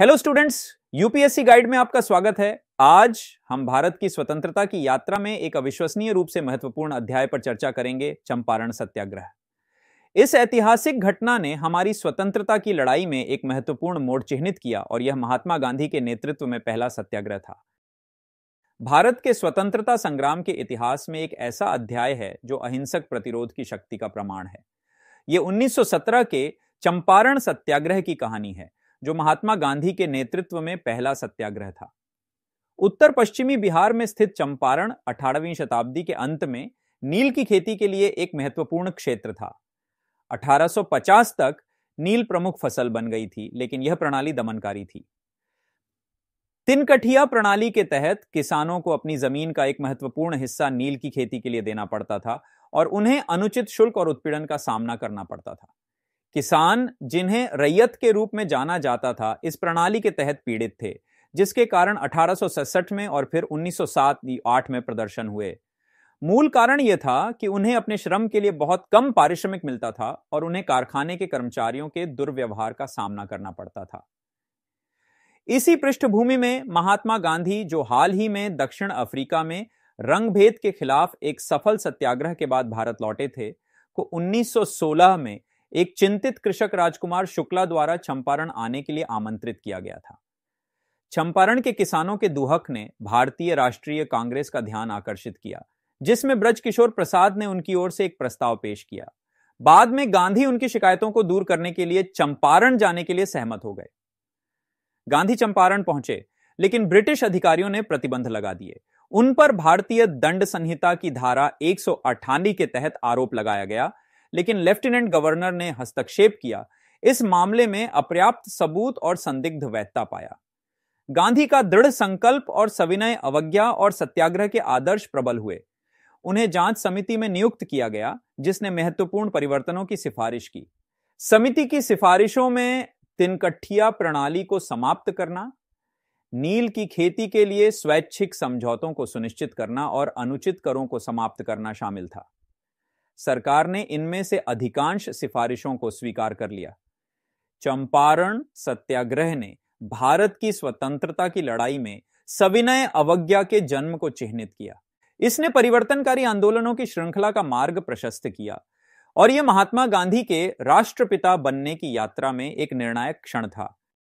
hello students UPSC guide में आपका स्वागत है आज हम भारत की स्वतंत्रता की यात्रा में एक अविश्वसनीय रूप से महत्वपूर्ण अध्याय पर चर्चा करेंगे चंपारण सत्याग्रह इस ऐतिहासिक घटना ने हमारी स्वतंत्रता की लड़ाई में एक महत्वपूर्ण मोड़ चिन्हित किया और यह महात्मा गांधी के नेतृत्व में पहला सत्याग्रह था भारत के स्वतंत्रता संग्राम के इतिहास में एक ऐसा अध्याय है जो अहिंसक प्रतिरोध की शक्ति का प्रमाण है ये 1917 के चंपारण सत्याग्रह की कहानी है जो महात्मा गांधी के नेतृत्व में पहला सत्याग्रह था उत्तर पश्चिमी बिहार में स्थित चंपारण 18वीं शताब्दी के अंत में नील की खेती के लिए एक महत्वपूर्ण क्षेत्र था 1850 तक नील प्रमुख फसल बन गई थी लेकिन यह प्रणाली दमनकारी थी तिनकठिया प्रणाली के तहत किसानों को अपनी जमीन का एक महत्वपूर्ण हिस्सा नील की खेती के लिए देना पड़ता था और उन्हें अनुचित शुल्क और उत्पीड़न का सामना करना पड़ता था किसान जिन्हें रैयत के रूप में जाना जाता था इस प्रणाली के तहत पीड़ित थे जिसके कारण अठारह में और फिर 1907-8 में प्रदर्शन हुए मूल कारण यह था कि उन्हें अपने श्रम के लिए बहुत कम पारिश्रमिक मिलता था और उन्हें कारखाने के कर्मचारियों के दुर्व्यवहार का सामना करना पड़ता था इसी पृष्ठभूमि में महात्मा गांधी जो हाल ही में दक्षिण अफ्रीका में रंगभेद के खिलाफ एक सफल सत्याग्रह के बाद भारत लौटे थे को 1916 में एक चिंतित कृषक राजकुमार शुक्ला द्वारा चंपारण आने के लिए आमंत्रित किया गया था चंपारण के किसानों के दुहक ने भारतीय राष्ट्रीय कांग्रेस का ध्यान आकर्षित किया जिसमें ब्रजकिशोर प्रसाद ने उनकी ओर से एक प्रस्ताव पेश किया बाद में गांधी उनकी शिकायतों को दूर करने के लिए चंपारण जाने के लिए सहमत हो गए गांधी चंपारण पहुंचे लेकिन ब्रिटिश अधिकारियों ने प्रतिबंध लगा दिए उन पर भारतीय दंड संहिता की धारा एक के तहत आरोप लगाया गया लेकिन लेफ्टिनेंट गवर्नर ने हस्तक्षेप किया इस मामले में अपर्याप्त सबूत और संदिग्ध वैधता पाया गांधी का दृढ़ संकल्प और सविनय अवज्ञा और सत्याग्रह के आदर्श प्रबल हुए उन्हें जांच समिति में नियुक्त किया गया जिसने महत्वपूर्ण परिवर्तनों की सिफारिश की समिति की सिफारिशों में तिनकठिया प्रणाली को समाप्त करना नील की खेती के लिए स्वैच्छिक समझौतों को सुनिश्चित करना और अनुचित करों को समाप्त करना शामिल था सरकार ने इनमें से अधिकांश सिफारिशों को स्वीकार कर लिया चंपारण सत्याग्रह ने भारत की स्वतंत्रता की लड़ाई में सविनय अवज्ञा के जन्म को चिन्हित किया इसने परिवर्तनकारी आंदोलनों की श्रृंखला का मार्ग प्रशस्त किया और यह महात्मा गांधी के राष्ट्रपिता बनने की यात्रा में एक निर्णायक क्षण था